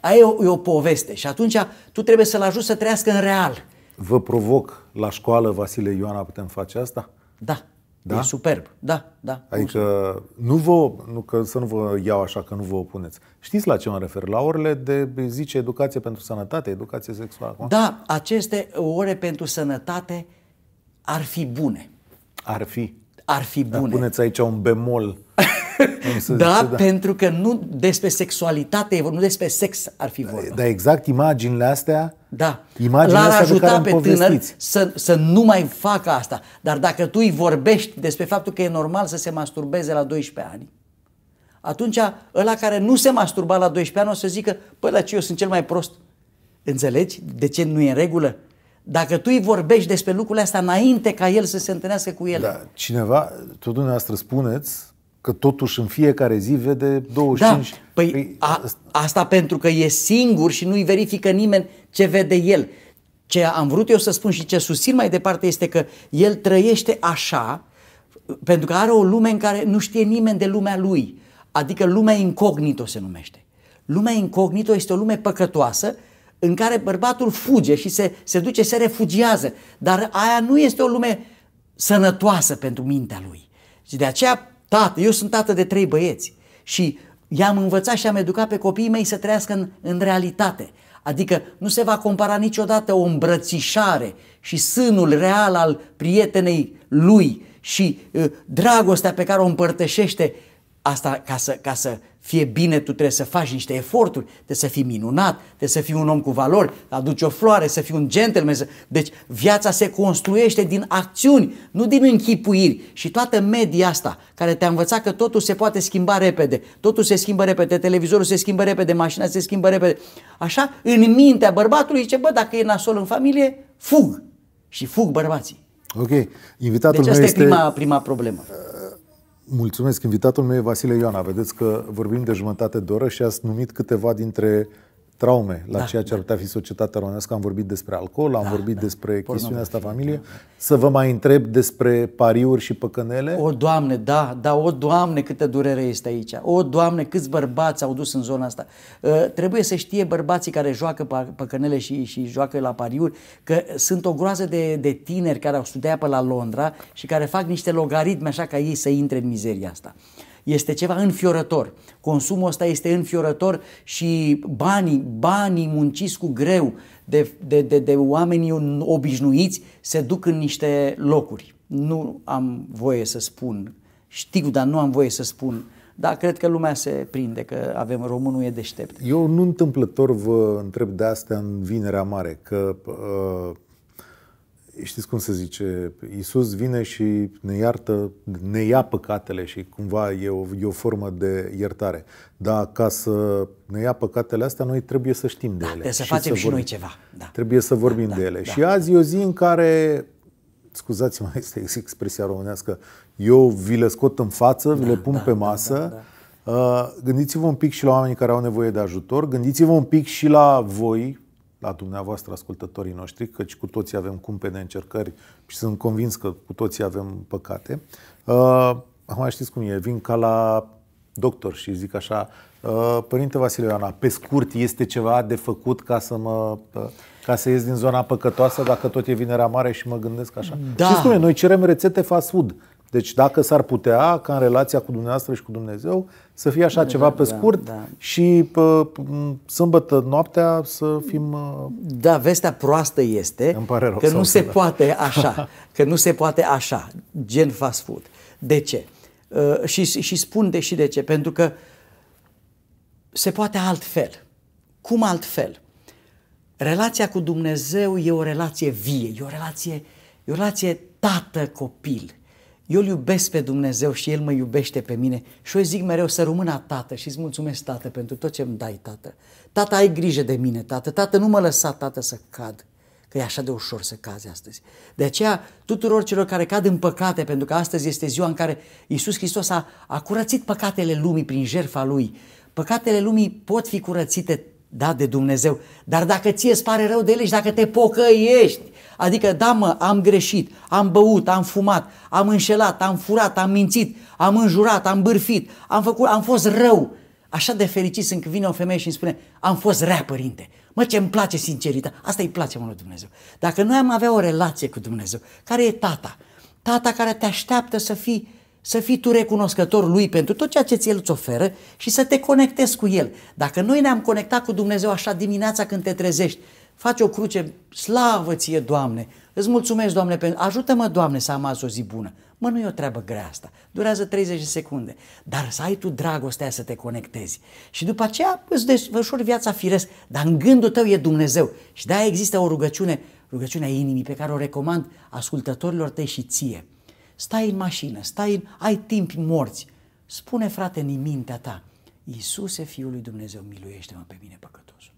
B: Aia e o, e o poveste și atunci tu trebuie să-l ajut să trăiască în real. Vă provoc la școală, Vasile Ioana, putem face asta? Da. Da? E superb. Da, da.
A: Adică nu vă, nu, că să nu vă iau așa că nu vă opuneți. Știți la ce mă refer? La orele de, zice, educație pentru sănătate, educație sexuală. Da, aceste ore pentru
B: sănătate ar fi bune.
A: Ar fi. Ar fi bune. Dar puneți aici un bemol. să da, zice, da, pentru
B: că nu despre sexualitate, nu despre sex ar fi vorba.
A: Dar exact imaginile astea da. imaginile L-ar ajuta pe, pe tânăr
B: să, să nu mai facă asta. Dar dacă tu îi vorbești despre faptul că e normal să se masturbeze la 12 ani, atunci ăla care nu se masturba la 12 ani o să zică, păi la ce eu sunt cel mai prost. Înțelegi? De ce nu e în regulă? Dacă tu îi vorbești despre lucrurile astea înainte ca el să se întâlnească cu el. Da,
A: cineva, tot dumneavoastră spuneți, că totuși în fiecare zi vede 25... Da,
B: păi, păi a, asta pentru că e singur și nu-i verifică nimeni ce vede el. Ce am vrut eu să spun și ce susțin mai departe este că el trăiește așa pentru că are o lume în care nu știe nimeni de lumea lui. Adică lumea incognito se numește. Lumea incognito este o lume păcătoasă în care bărbatul fuge și se, se duce, se refugiază. Dar aia nu este o lume sănătoasă pentru mintea lui. Și de aceea Tată, eu sunt tată de trei băieți și i-am învățat și am educat pe copiii mei să trăiască în, în realitate. Adică nu se va compara niciodată o îmbrățișare și sânul real al prietenei lui și uh, dragostea pe care o împărtășește asta ca să, ca să fie bine, tu trebuie să faci niște eforturi, trebuie să fii minunat, trebuie să fii un om cu valori, aduci o floare, să fii un gentleman. Să... Deci viața se construiește din acțiuni, nu din închipuiri. Și toată media asta care te-a învățat că totul se poate schimba repede, totul se schimbă repede, televizorul se schimbă repede, mașina se schimbă repede. Așa, în mintea bărbatului zice, bă, dacă e nasol în familie, fug. Și fug bărbații. Ok. Invitatul deci asta meu este... e prima, prima problemă.
A: Mulțumesc. Invitatul meu e Vasile Ioana. Vedeți că vorbim de jumătate de oră și ați numit câteva dintre traume la da, ceea ce da. ar putea fi societatea românească. Am vorbit despre alcool, am da, vorbit da. despre Pornografie, chestiunea asta familie. Să vă mai întreb despre pariuri și păcănele?
B: O, Doamne, da, da, o, Doamne, câtă durere este aici. O, Doamne, câți bărbați au dus în zona asta. Uh, trebuie să știe bărbații care joacă păcănele și, și joacă la pariuri că sunt o groază de, de tineri care au studiat pe la Londra și care fac niște logaritme așa ca ei să intre în mizeria asta. Uh, este ceva înfiorător. Consumul ăsta este înfiorător și banii, banii munciți cu greu de, de, de, de oamenii obișnuiți se duc în niște locuri. Nu am voie să spun, știu, dar nu am voie să spun da, cred că lumea se prinde că avem românul e deștept. Eu nu
A: întâmplător vă întreb de astea în Vinerea Mare, că uh, știți cum se zice, Iisus vine și ne iartă, ne ia păcatele și cumva e o, e o formă de iertare. Dar ca să ne ia păcatele astea, noi trebuie să știm de da, ele. Trebuie să și facem să și vorbim. noi ceva. Da. Trebuie să da, vorbim da, de ele. Da, și azi e o zi în care, scuzați-mă, este expresia românească, eu vi le scot în față, da, vi le da, pun da, pe da, masă. Da, da, da. Gândiți-vă un pic și la oamenii care au nevoie de ajutor, gândiți-vă un pic și la voi, la dumneavoastră, ascultătorii noștri, căci cu toții avem cumpe de încercări și sunt convins că cu toții avem păcate. Uh, mai știți cum e, vin ca la doctor și zic așa, uh, Părinte Vasile Ioana, pe scurt, este ceva de făcut ca să mă... Uh, ca să ies din zona păcătoasă dacă tot e vinerea mare și mă gândesc așa. Da. Știți cum e? Noi cerem rețete fast food. Deci dacă s-ar putea ca în relația cu dumneavoastră și cu Dumnezeu să fie așa ceva pe da, scurt da, da. și pă,
B: sâmbătă noaptea să fim... Uh, da, vestea proastă este rău, că nu se da. poate așa, că nu se poate așa, gen fast food. De ce? Uh, și, și spun de și de ce, pentru că se poate altfel. Cum altfel? Relația cu Dumnezeu e o relație vie, e o relație, e o relație tată-copil eu îl iubesc pe Dumnezeu și El mă iubește pe mine și eu zic mereu să rămână Tată și îți mulțumesc Tată pentru tot ce îmi dai Tată. Tată ai grijă de mine Tată, Tată nu mă lăsa Tată să cad că e așa de ușor să cazi astăzi. De aceea, tuturor celor care cad în păcate, pentru că astăzi este ziua în care Iisus Hristos a, a curățit păcatele lumii prin jertfa Lui. Păcatele lumii pot fi curățite, da, de Dumnezeu, dar dacă ție îți pare rău de ele și dacă te pocăiești, Adică, da mă, am greșit, am băut, am fumat, am înșelat, am furat, am mințit, am înjurat, am bârfit, am, făcut, am fost rău. Așa de fericit sunt când vine o femeie și îmi spune, am fost rea, părinte. Mă, ce îmi place sinceritatea. Asta îi place, mă, lui Dumnezeu. Dacă noi am avea o relație cu Dumnezeu, care e tata? Tata care te așteaptă să fii să fii tu recunoscător lui pentru tot ceea ce ți-el îți oferă și să te conectezi cu el. Dacă noi ne-am conectat cu Dumnezeu așa dimineața când te trezești, Faci o cruce, slavă ție, Doamne! Îți mulțumesc, Doamne, pentru... ajută-mă, Doamne, să am azi o zi bună. Mă, nu e o treabă grea asta, durează 30 de secunde, dar să ai tu dragostea să te conectezi. Și după aceea îți desfășori viața firesc, dar în gândul tău e Dumnezeu. Și de-aia există o rugăciune, rugăciunea inimii pe care o recomand ascultătorilor tăi și ție. Stai în mașină, stai în... ai timp morți. Spune, frate, în mintea ta, Iisuse, Fiul lui Dumnezeu, miluiește-mă pe mine păcătosul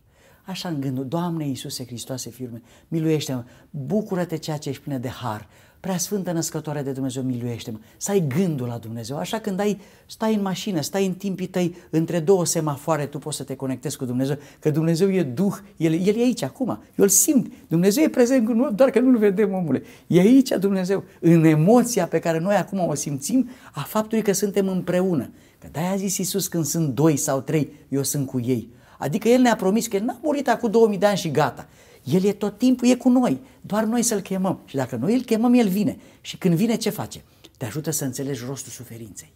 B: așa în gândul, Doamne Iisuse Hristoase, firme, miluiește-mă, bucură-te ceea ce ești plină de har, prea sfântă născătoare de Dumnezeu, miluiește-mă, să ai gândul la Dumnezeu, așa când ai, stai în mașină, stai în timpii tăi, între două semafoare, tu poți să te conectezi cu Dumnezeu, că Dumnezeu e Duh, El, El e aici acum, eu îl simt, Dumnezeu e prezent cu noi, doar că nu-L vedem, omule, e aici Dumnezeu, în emoția pe care noi acum o simțim, a faptului că suntem împreună, că de-aia a zis Iisus când sunt doi sau trei, eu sunt cu ei, Adică El ne-a promis că El n-a murit acum 2000 de ani și gata. El e tot timpul, e cu noi, doar noi să-L chemăm. Și dacă noi îl chemăm, El vine. Și când vine, ce face? Te ajută să înțelegi rostul suferinței.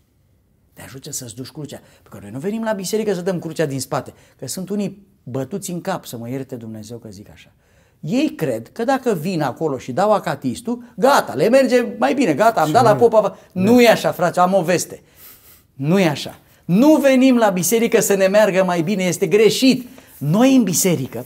B: Te ajută să-ți duci crucea. Pentru că noi nu venim la biserică să dăm crucea din spate. Că sunt unii bătuți în cap, să mă ierte Dumnezeu că zic așa. Ei cred că dacă vin acolo și dau acatistul, gata, le merge mai bine, gata, am și dat la popa. Da. Nu e așa, frate, am o veste. Nu e așa. Nu venim la biserică să ne meargă mai bine, este greșit. Noi în biserică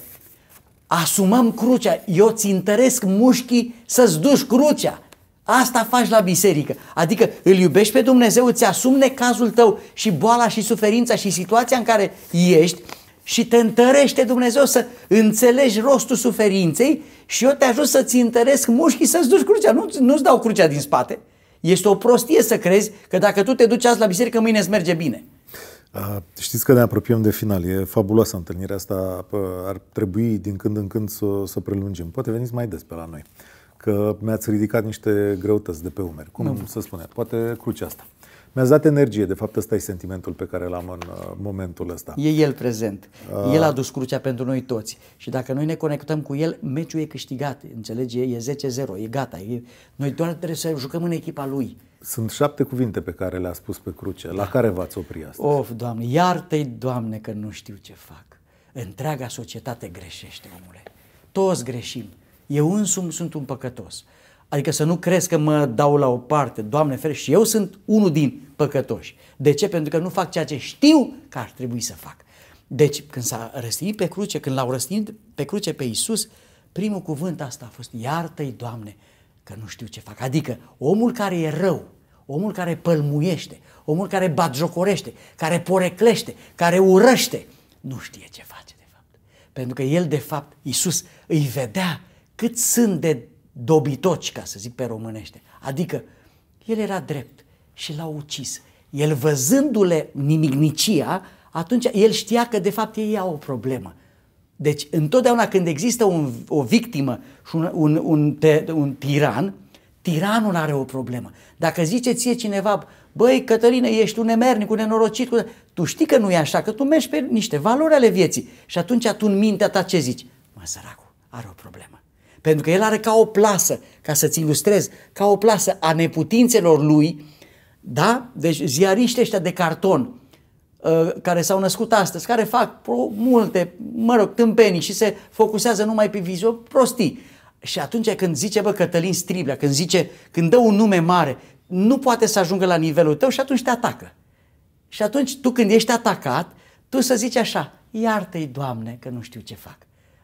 B: asumăm crucea. Eu ți întăresc mușchii să-ți duci crucea. Asta faci la biserică. Adică îl iubești pe Dumnezeu, îți asumi necazul tău și boala și suferința și situația în care ești și te întărește Dumnezeu să înțelegi rostul suferinței și eu te ajut să-ți întăresc mușchii să-ți duci crucea. Nu, nu-ți dau crucea din spate, este o prostie să crezi că dacă tu te duci azi la biserică, mâine îți merge bine.
A: Știți că ne apropiem de final. E fabuloasă întâlnirea asta. Ar trebui din când în când să, să prelungim. Poate veniți mai des pe la noi. Că mi-ați ridicat niște greutăți de pe umeri. Cum nu. să spune? Poate crucea asta mi a dat energie, de fapt ăsta e sentimentul pe care l-am în uh, momentul ăsta. E El prezent, uh... El a
B: dus crucea pentru noi toți și dacă noi ne conectăm cu El, meciul e câștigat, înțelegi? E 10-0, e gata, e... noi doar trebuie să jucăm în echipa Lui. Sunt șapte cuvinte pe care le-a spus
A: pe cruce, da. la care v-ați opri astăzi? Of,
B: Doamne, iartă-i, Doamne, că nu știu ce fac. Întreaga societate greșește, omule. Toți greșim. Eu însumi sunt un păcătos. Adică să nu crezi că mă dau la o parte, Doamne ferește, și eu sunt unul din păcătoși. De ce? Pentru că nu fac ceea ce știu că ar trebui să fac. Deci când s-a răstignit pe cruce, când l-au răstignit pe cruce pe Iisus, primul cuvânt asta a fost, iartă-i Doamne, că nu știu ce fac. Adică omul care e rău, omul care pălmuiește, omul care batjocorește, care poreclește, care urăște, nu știe ce face de fapt. Pentru că el de fapt, Iisus, îi vedea cât sunt de dobitoci, ca să zic pe românește. Adică el era drept și l-a ucis. El văzându-le nimicnicia, atunci el știa că de fapt ei au o problemă. Deci întotdeauna când există un, o victimă și un, un, un, te, un tiran, tiranul are o problemă. Dacă zice ție cineva, băi Cătăline, ești un nemernic, un nenorocit, tu știi că nu e așa, că tu mergi pe niște valori ale vieții. Și atunci tu în mintea ta ce zici? Mă, săracul, are o problemă. Pentru că el are ca o plasă, ca să-ți ilustrez, ca o plasă a neputințelor lui, da? Deci ziariștii ăștia de carton, uh, care s-au născut astăzi, care fac multe, mă rog, tâmpenii și se focusează numai pe vizor, prostii. Și atunci când zice, bă, Cătălin Striblea, când zice, când dă un nume mare, nu poate să ajungă la nivelul tău și atunci te atacă. Și atunci tu când ești atacat, tu să zici așa, iartă-i, Doamne, că nu știu ce fac.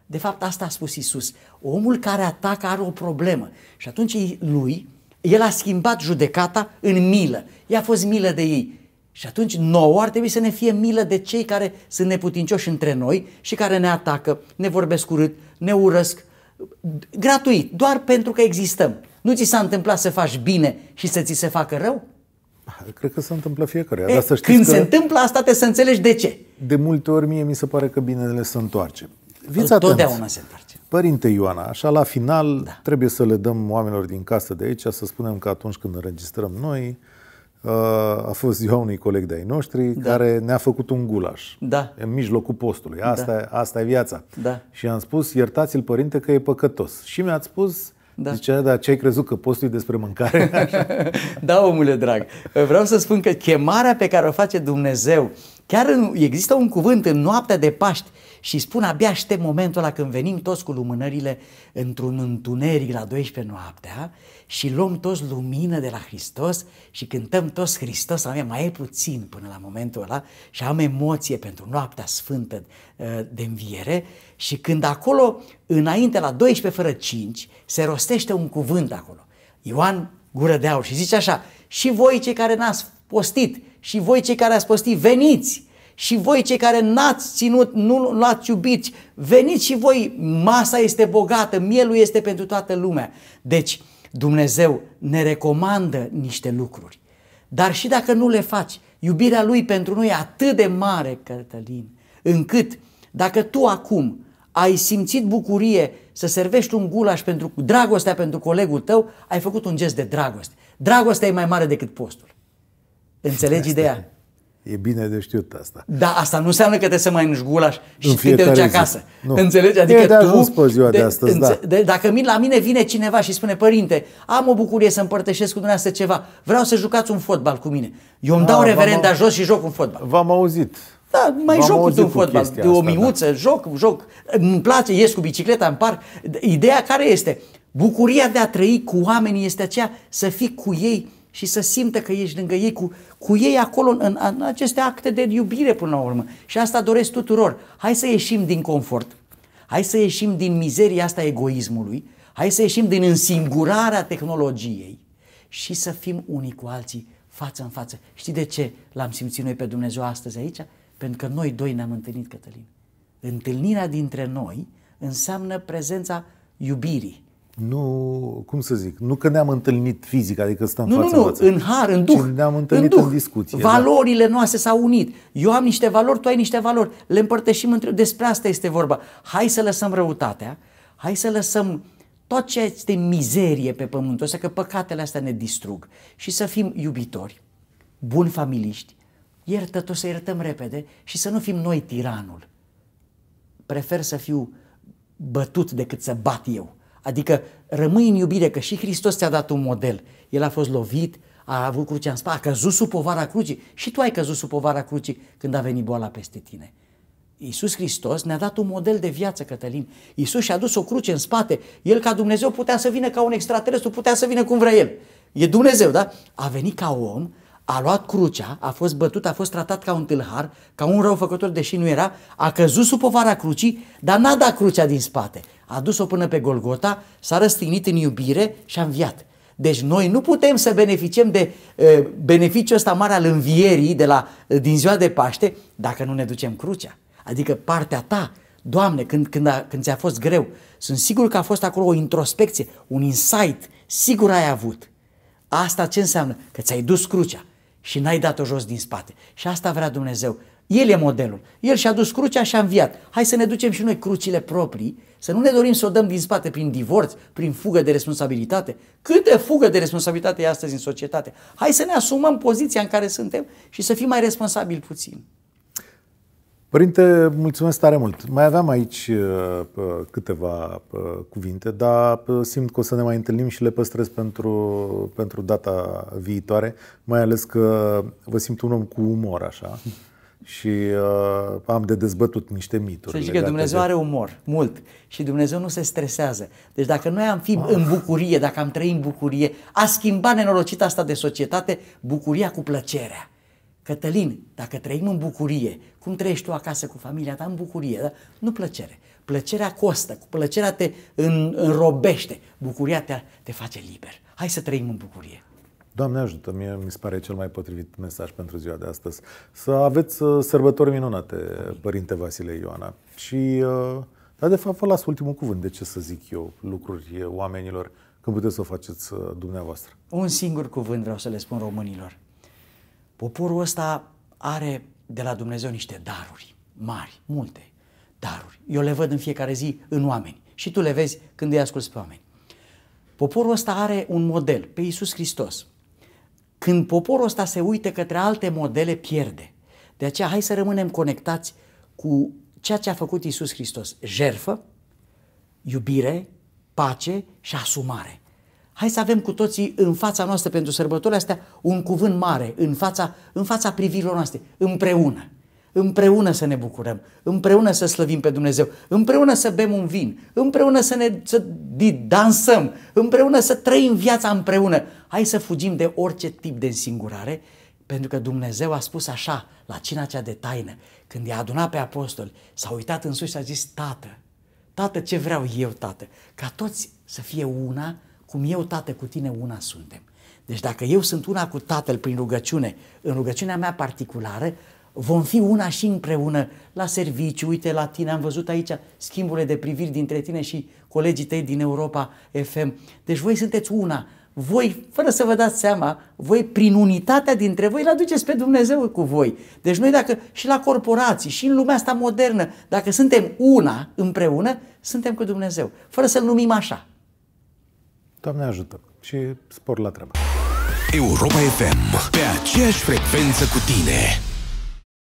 B: De fapt, asta a spus Isus. Omul care atacă are o problemă. Și atunci lui, el a schimbat judecata în milă. I-a fost milă de ei. Și atunci nouă ar trebui să ne fie milă de cei care sunt neputincioși între noi și care ne atacă, ne vorbesc urât, ne urăsc, gratuit, doar pentru că existăm. Nu ți s-a întâmplat să faci bine și să ți se facă rău? Ah, cred că se întâmplă
A: fiecare. E, Dar să când că se
B: întâmplă asta, te să înțelegi de ce.
A: De multe ori mie mi se pare că binele se întoarce. Vița Totdeauna se întoarce. Părinte Ioana, așa la final da. trebuie să le dăm oamenilor din casă de aici să spunem că atunci când înregistrăm noi, uh, a fost ziua unui coleg de-ai noștri da. care ne-a făcut un gulaș da. în mijlocul postului. Asta, da. asta e viața. Da. Și am spus, iertați-l, părinte, că e păcătos. Și mi a spus, da. Zicea, dar ce ai crezut că postul e despre mâncare? Așa.
B: da, omule drag. Vreau să spun că chemarea pe care o face Dumnezeu, chiar în, există un cuvânt în noaptea de Paști, uh, și spun abia aștept momentul la când venim toți cu lumânările într-un întuneric la 12 noaptea și luăm toți lumină de la Hristos și cântăm toți Hristos, am mai e puțin până la momentul ăla și am emoție pentru noaptea sfântă ă, de înviere și când acolo, înainte la 12 fără 5, se rostește un cuvânt acolo. Ioan gură de aur și zice așa, și voi cei care n-ați postit, și voi cei care ați postit, veniți! și voi cei care n-ați ținut, nu l-ați iubit, veniți și voi, masa este bogată, mielul este pentru toată lumea. Deci Dumnezeu ne recomandă niște lucruri, dar și dacă nu le faci, iubirea Lui pentru noi e atât de mare, Cătălin, încât dacă tu acum ai simțit bucurie să servești un gulaș pentru dragostea pentru colegul tău, ai făcut un gest de dragoste. Dragostea e mai mare decât postul. Înțelegi ideea?
A: E bine de știut asta.
B: Da, asta nu înseamnă că te să mai înșgulași și în te duci acasă. Nu. Înțelegi? Adică e, tu... pe ziua de, de astăzi, înțe- da. de, Dacă la mine vine cineva și spune, părinte, am o bucurie să împărtășesc cu dumneavoastră ceva, vreau să jucați un fotbal cu mine. Eu îmi da, dau reverenda jos și joc un fotbal. V-am auzit. Da, mai joc cu un fotbal, de o miuță, da. joc, joc, îmi place, ies cu bicicleta, îmi par. Ideea care este? Bucuria de a trăi cu oamenii este aceea să fii cu ei și să simtă că ești lângă ei, cu, cu ei acolo în, în aceste acte de iubire până la urmă. Și asta doresc tuturor. Hai să ieșim din confort, hai să ieșim din mizeria asta egoismului, hai să ieșim din însingurarea tehnologiei și să fim unii cu alții față în față. Știi de ce l-am simțit noi pe Dumnezeu astăzi aici? Pentru că noi doi ne-am întâlnit, Cătălin. Întâlnirea dintre noi înseamnă prezența iubirii nu,
A: cum să zic, nu că ne-am întâlnit fizic, adică stăm nu, față Nu, nu, față, în har, în duh. ne-am întâlnit în, duh. în discuție. Da. Valorile
B: da. noastre s-au unit. Eu am niște valori, tu ai niște valori. Le împărtășim între... Despre asta este vorba. Hai să lăsăm răutatea, hai să lăsăm tot ce este mizerie pe pământ, ăsta, să că păcatele astea ne distrug și să fim iubitori, buni familiști, iertători, să iertăm repede și să nu fim noi tiranul. Prefer să fiu bătut decât să bat eu Adică rămâi în iubire, că și Hristos ți-a dat un model. El a fost lovit, a avut crucea în spate, a căzut sub povara crucii și tu ai căzut sub povara crucii când a venit boala peste tine. Iisus Hristos ne-a dat un model de viață, Cătălin. Iisus și-a dus o cruce în spate. El ca Dumnezeu putea să vină ca un extraterestru, putea să vină cum vrea El. E Dumnezeu, da? A venit ca om a luat crucea, a fost bătut, a fost tratat ca un tâlhar, ca un răufăcător, deși nu era, a căzut sub povara crucii, dar n-a dat crucea din spate. A dus-o până pe Golgota, s-a răstignit în iubire și a înviat. Deci noi nu putem să beneficiem de e, beneficiul ăsta mare al învierii de la, din ziua de Paște dacă nu ne ducem crucea. Adică partea ta, Doamne, când, când, a, când ți-a fost greu, sunt sigur că a fost acolo o introspecție, un insight, sigur ai avut. Asta ce înseamnă? Că ți-ai dus crucea și n-ai dat-o jos din spate. Și asta vrea Dumnezeu. El e modelul. El și-a dus crucea și a înviat. Hai să ne ducem și noi crucile proprii, să nu ne dorim să o dăm din spate prin divorț, prin fugă de responsabilitate. Câte fugă de responsabilitate e astăzi în societate. Hai să ne asumăm poziția în care suntem și să fim mai responsabili puțin.
A: Părinte, mulțumesc tare mult. Mai aveam aici uh, uh, câteva uh, cuvinte, dar uh, simt că o să ne mai întâlnim și le păstrez pentru, pentru data viitoare, mai ales că vă simt un om cu umor, așa, și uh, am de dezbătut niște mituri. Să zic că Dumnezeu de... are
B: umor, mult, și Dumnezeu nu se stresează. Deci dacă noi am fi ah. în bucurie, dacă am trăit în bucurie, a schimbat nenorocita asta de societate, bucuria cu plăcerea. Cătălin, dacă trăim în bucurie, cum trăiești tu acasă cu familia ta în bucurie, da? nu plăcere. Plăcerea costă, cu plăcerea te înrobește, bucuria te, te face liber. Hai să trăim în bucurie.
A: Doamne ajută, mie mi se pare cel mai potrivit mesaj pentru ziua de astăzi. Să aveți uh, sărbători minunate, Amin. Părinte Vasile Ioana. Și, uh, dar de fapt vă las ultimul cuvânt, de ce să zic eu lucruri uh, oamenilor, când puteți să o faceți dumneavoastră.
B: Un singur cuvânt vreau să le spun românilor. Poporul ăsta are de la Dumnezeu niște daruri mari, multe daruri. Eu le văd în fiecare zi în oameni și tu le vezi când îi asculți pe oameni. Poporul ăsta are un model, pe Iisus Hristos. Când poporul ăsta se uită către alte modele, pierde. De aceea hai să rămânem conectați cu ceea ce a făcut Iisus Hristos. Jerfă, iubire, pace și asumare hai să avem cu toții în fața noastră pentru sărbătorile astea un cuvânt mare, în fața, în fața privirilor noastre, împreună. Împreună să ne bucurăm, împreună să slăvim pe Dumnezeu, împreună să bem un vin, împreună să ne să dansăm, împreună să trăim viața împreună. Hai să fugim de orice tip de însingurare, pentru că Dumnezeu a spus așa la cina cea de taină, când i-a adunat pe apostoli, s-a uitat în sus și a zis, Tată, Tată, ce vreau eu, Tată? Ca toți să fie una cum eu, Tată, cu tine una suntem. Deci dacă eu sunt una cu Tatăl prin rugăciune, în rugăciunea mea particulară, vom fi una și împreună la serviciu. Uite, la tine am văzut aici schimburile de priviri dintre tine și colegii tăi din Europa FM. Deci voi sunteți una. Voi, fără să vă dați seama, voi prin unitatea dintre voi, îl aduceți pe Dumnezeu cu voi. Deci noi dacă și la corporații, și în lumea asta modernă, dacă suntem una împreună, suntem cu Dumnezeu. Fără să-L numim așa, Doamne
A: ajută și spor la treabă. Europa FM, pe aceeași frecvență cu tine.